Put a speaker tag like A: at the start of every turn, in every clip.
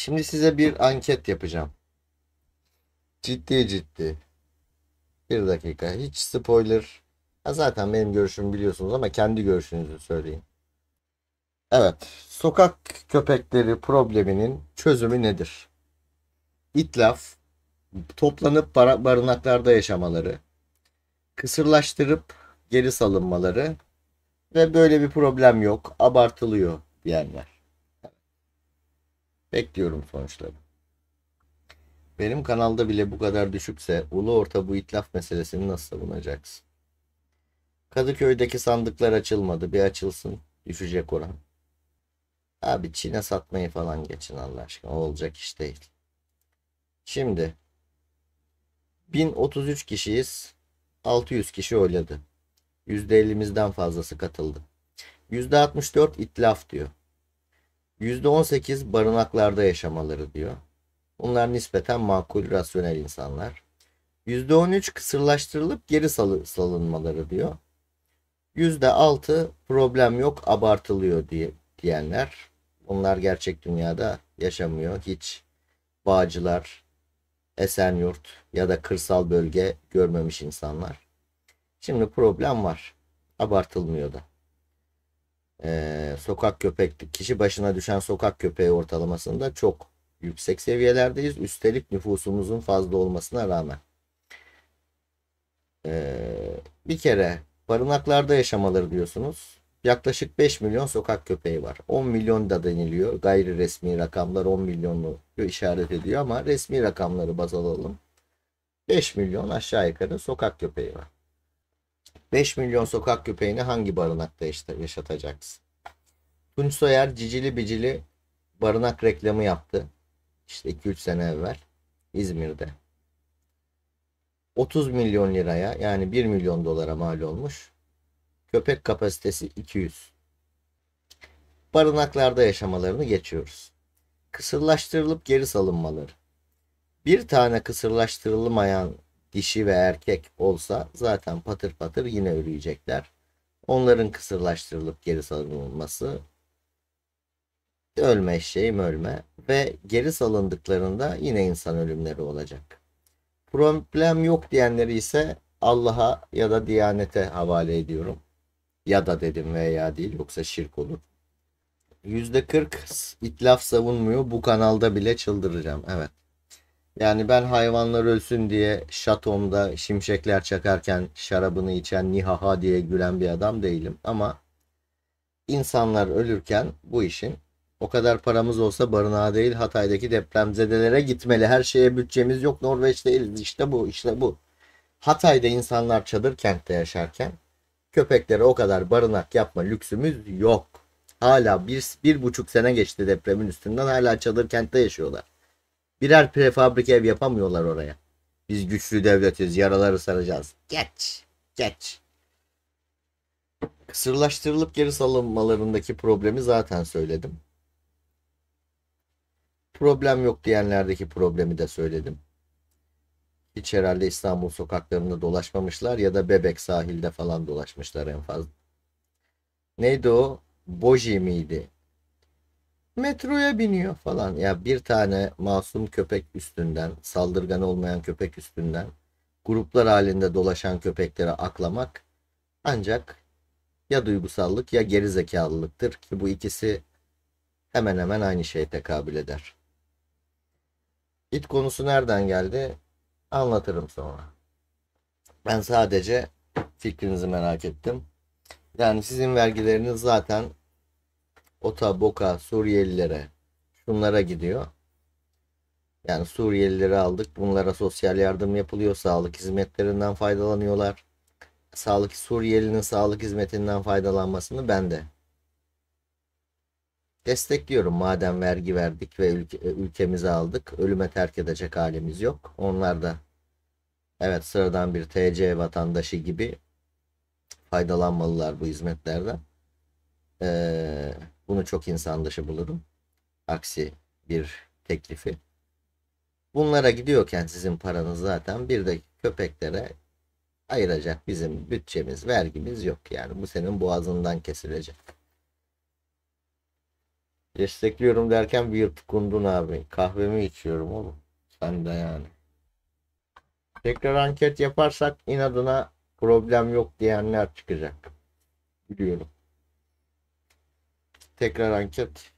A: Şimdi size bir anket yapacağım. Ciddi ciddi. Bir dakika. Hiç spoiler. Ha zaten benim görüşümü biliyorsunuz ama kendi görüşünüzü söyleyin. Evet. Sokak köpekleri probleminin çözümü nedir? İtlaf, toplanıp barınaklarda yaşamaları, kısırlaştırıp geri salınmaları ve böyle bir problem yok, abartılıyor diyenler. Bekliyorum sonuçları. Benim kanalda bile bu kadar düşükse ulu orta bu itlaf meselesini nasıl savunacaksın? Kadıköy'deki sandıklar açılmadı. Bir açılsın. Düşecek oran. Abi Çin'e satmayı falan geçin Allah aşkına. olacak iş değil. Şimdi 1033 kişiyiz. 600 kişi oyladı. %50'mizden fazlası katıldı. %64 itlaf diyor. %18 barınaklarda yaşamaları diyor. Bunlar nispeten makul, rasyonel insanlar. %13 kısırlaştırılıp geri salınmaları diyor. %6 problem yok, abartılıyor diye diyenler. Bunlar gerçek dünyada yaşamıyor. Hiç Bağcılar, Esenyurt ya da kırsal bölge görmemiş insanlar. Şimdi problem var. Abartılmıyor da e, sokak köpek kişi başına düşen sokak köpeği ortalamasında çok yüksek seviyelerdeyiz. Üstelik nüfusumuzun fazla olmasına rağmen. E, bir kere barınaklarda yaşamaları diyorsunuz. Yaklaşık 5 milyon sokak köpeği var. 10 milyon da deniliyor. Gayri resmi rakamlar 10 milyonu işaret ediyor ama resmi rakamları baz alalım. 5 milyon aşağı yukarı sokak köpeği var. 5 milyon sokak köpeğini hangi barınakta işte yaşatacaksın? Tunç Soyer cicili bicili barınak reklamı yaptı. İşte 2-3 sene evvel İzmir'de. 30 milyon liraya yani 1 milyon dolara mal olmuş. Köpek kapasitesi 200. Barınaklarda yaşamalarını geçiyoruz. Kısırlaştırılıp geri salınmaları. Bir tane kısırlaştırılmayan dişi ve erkek olsa zaten patır patır yine üreyecekler. Onların kısırlaştırılıp geri salınılması ölme eşeğim ölme ve geri salındıklarında yine insan ölümleri olacak. Problem yok diyenleri ise Allah'a ya da Diyanete havale ediyorum. Ya da dedim veya değil yoksa şirk olur. %40 itlaf savunmuyor. Bu kanalda bile çıldıracağım. Evet. Yani ben hayvanlar ölsün diye şatomda şimşekler çakarken şarabını içen nihaha diye gülen bir adam değilim. Ama insanlar ölürken bu işin o kadar paramız olsa barınağa değil Hatay'daki depremzedelere gitmeli. Her şeye bütçemiz yok Norveç değiliz işte bu işte bu. Hatay'da insanlar çadır kentte yaşarken köpeklere o kadar barınak yapma lüksümüz yok. Hala bir, bir buçuk sene geçti depremin üstünden hala çadır kentte yaşıyorlar. Birer prefabrik ev yapamıyorlar oraya. Biz güçlü devletiz. Yaraları saracağız. Geç. Geç. Kısırlaştırılıp geri salınmalarındaki problemi zaten söyledim. Problem yok diyenlerdeki problemi de söyledim. Hiç herhalde İstanbul sokaklarında dolaşmamışlar ya da Bebek sahilde falan dolaşmışlar en fazla. Neydi o? Boji miydi? metroya biniyor falan. Ya bir tane masum köpek üstünden, saldırgan olmayan köpek üstünden gruplar halinde dolaşan köpeklere aklamak ancak ya duygusallık ya geri zekalılıktır ki bu ikisi hemen hemen aynı şeye tekabül eder. İt konusu nereden geldi? Anlatırım sonra. Ben sadece fikrinizi merak ettim. Yani sizin vergileriniz zaten Ota, Boka, Suriyelilere şunlara gidiyor. Yani Suriyelileri aldık. Bunlara sosyal yardım yapılıyor. Sağlık hizmetlerinden faydalanıyorlar. Sağlık Suriyelinin sağlık hizmetinden faydalanmasını ben de destekliyorum. Madem vergi verdik ve ülke, e, ülkemizi aldık. Ölüme terk edecek halimiz yok. Onlar da evet sıradan bir TC vatandaşı gibi faydalanmalılar bu hizmetlerden. Ee, bunu çok insan dışı bulurum. Aksi bir teklifi. Bunlara gidiyorken sizin paranız zaten bir de köpeklere ayıracak bizim bütçemiz, vergimiz yok yani. Bu senin boğazından kesilecek. Destekliyorum derken bir yutundun abi. Kahvemi içiyorum oğlum. Sen de yani. Tekrar anket yaparsak inadına problem yok diyenler çıkacak. Biliyorum. Tekrar anket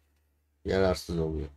A: yararsız oluyor.